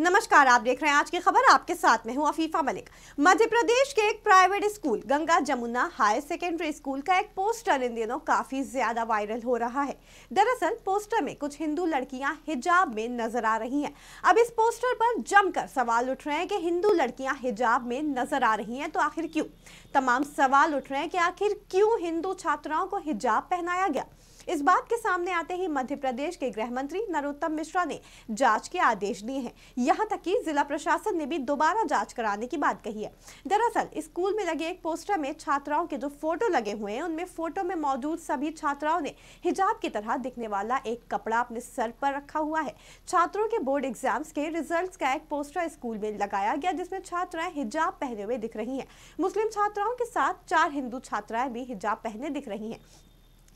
नमस्कार आप देख रहे हैं आज की खबर आपके साथ में हूं अफीफा मलिक मध्य प्रदेश के एक private school Ganga Jamuna higher secondary school का एक पोस्टर इन दिनों काफी ज्यादा वायरल हो रहा है दरअसल पोस्टर में कुछ हिंदू लड़कियां हिजाब में नजर आ रही हैं अब इस पोस्टर पर जमकर सवाल उठ रहे हैं कि हिंदू लड़कियां हिजाब में नजर आ रही हैं तो आखिर क्यों तमाम सवाल उठ रहे हैं कि आखिर क्यों हिंदू छात्राओं को हिजाब पहनाया गया इस बात के सामने आते ही मध्य प्रदेश के गृह मंत्री नरोत्तम मिश्रा ने जांच के आदेश दिए हैं यहां तक कि जिला प्रशासन ने भी दोबारा जांच कराने की बात कही है दरअसल स्कूल में लगे एक पोस्टर में छात्राओं के जो फोटो लगे हुए हैं उनमें फोटो में मौजूद सभी छात्राओं ने हिजाब की तरह दिखने वाला एक कपड़ा अपने सर पर रखा हुआ है छात्रों के बोर्ड एग्जाम्स के रिजल्ट का एक पोस्टर स्कूल में लगाया गया जिसमें छात्राएं हिजाब पहने हुए दिख रही है मुस्लिम छात्राओं के साथ चार हिंदू छात्राएं भी हिजाब पहने दिख रही हैं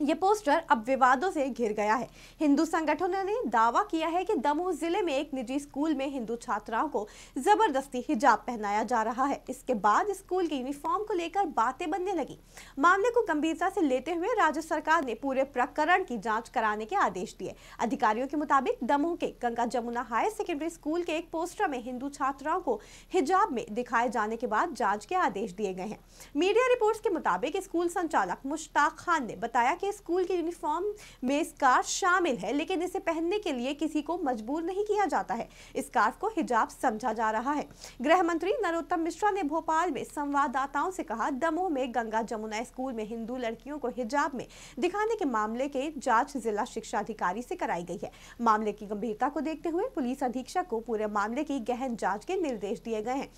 ये पोस्टर अब विवादों से घिर गया है हिंदू संगठनों ने दावा किया है कि दमोह जिले में एक निजी स्कूल में हिंदू छात्राओं को जबरदस्ती हिजाब पहनाया जा रहा है इसके बाद स्कूल के यूनिफॉर्म को लेकर बातें बनने लगी मामले को गंभीरता से लेते हुए राज्य सरकार ने पूरे प्रकरण की जाँच कराने के आदेश दिए अधिकारियों के मुताबिक दमोह के Ganga Jamuna higher secondary school के एक पोस्टर में हिंदू छात्राओं को हिजाब में दिखाए जाने के बाद जाँच के आदेश दिए गए हैं मीडिया रिपोर्ट के मुताबिक स्कूल संचालक मुश्ताक खान ने बताया कि स्कूल की यूनिफॉर्म में स्कार्फ शामिल है लेकिन इसे पहनने के लिए किसी को मजबूर नहीं किया जाता है स्कार्फ को हिजाब समझा जा रहा है गृह मंत्री नरोत्तम मिश्रा ने भोपाल में संवाददाताओं से कहा दमोह में गंगा जमुना स्कूल में हिंदू लड़कियों को हिजाब में दिखाने के मामले के जांच जिला शिक्षा अधिकारी से कराई गई है मामले की गंभीरता को देखते हुए पुलिस अधीक्षक को पूरे मामले की गहन जांच के निर्देश दिए गए हैं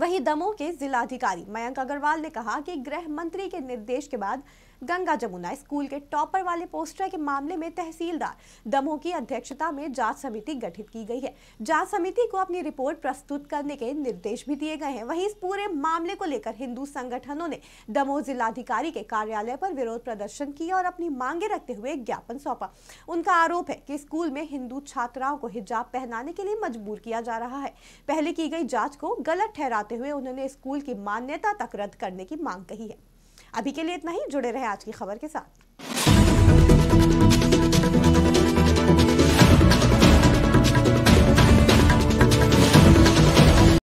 वहीं दमोह के जिलाधिकारी मयंक अग्रवाल ने कहा कि गृह मंत्री के निर्देश के बाद गंगा जमुना स्कूल के टॉपर वाले पोस्टर के मामले में तहसीलदार दमोह की अध्यक्षता में जांच समिति गठित की गई है जांच समिति को अपनी रिपोर्ट प्रस्तुत करने के निर्देश भी दिए गए हैं वहीं इस पूरे मामले को लेकर हिंदू संगठनों ने दमोह जिलाधिकारी के कार्यालय पर विरोध प्रदर्शन किया और अपनी मांगे रखते हुए ज्ञापन सौंपा उनका आरोप है कि स्कूल में हिंदू छात्राओं को हिजाब पहनाने के लिए मजबूर किया जा रहा है पहले की गई जांच को गलत ठहराते हुए उन्होंने स्कूल की मान्यता तक रद्द करने की मांग कही है अभी के लिए इतना ही जुड़े रहे आज की खबर के साथ